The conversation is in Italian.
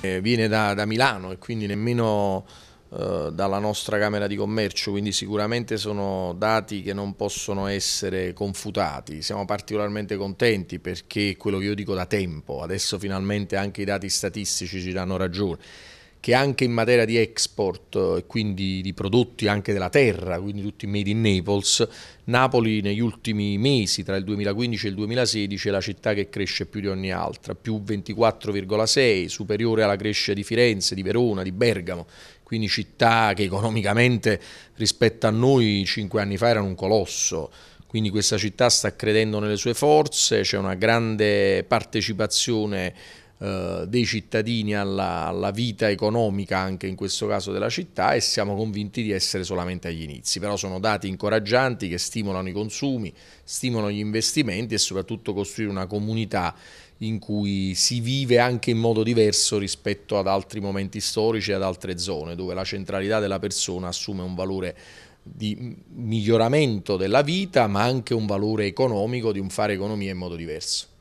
Eh, viene da, da Milano e quindi nemmeno eh, dalla nostra Camera di Commercio, quindi sicuramente sono dati che non possono essere confutati. Siamo particolarmente contenti perché quello che io dico da tempo, adesso finalmente anche i dati statistici ci danno ragione che anche in materia di export e eh, quindi di prodotti anche della terra, quindi tutti made in Naples, Napoli negli ultimi mesi, tra il 2015 e il 2016, è la città che cresce più di ogni altra, più 24,6, superiore alla crescita di Firenze, di Verona, di Bergamo, quindi città che economicamente rispetto a noi cinque anni fa erano un colosso. Quindi questa città sta credendo nelle sue forze, c'è una grande partecipazione eh, dei cittadini alla, alla, vita economica anche in questo caso della città e siamo convinti di essere solamente agli inizi, però sono dati incoraggianti che stimolano i consumi, stimolano gli investimenti e soprattutto costruire una comunità in cui si vive anche in modo diverso rispetto ad altri momenti storici e ad altre zone dove la centralità della persona assume un valore di miglioramento della vita ma anche un valore economico di un fare economia in modo diverso.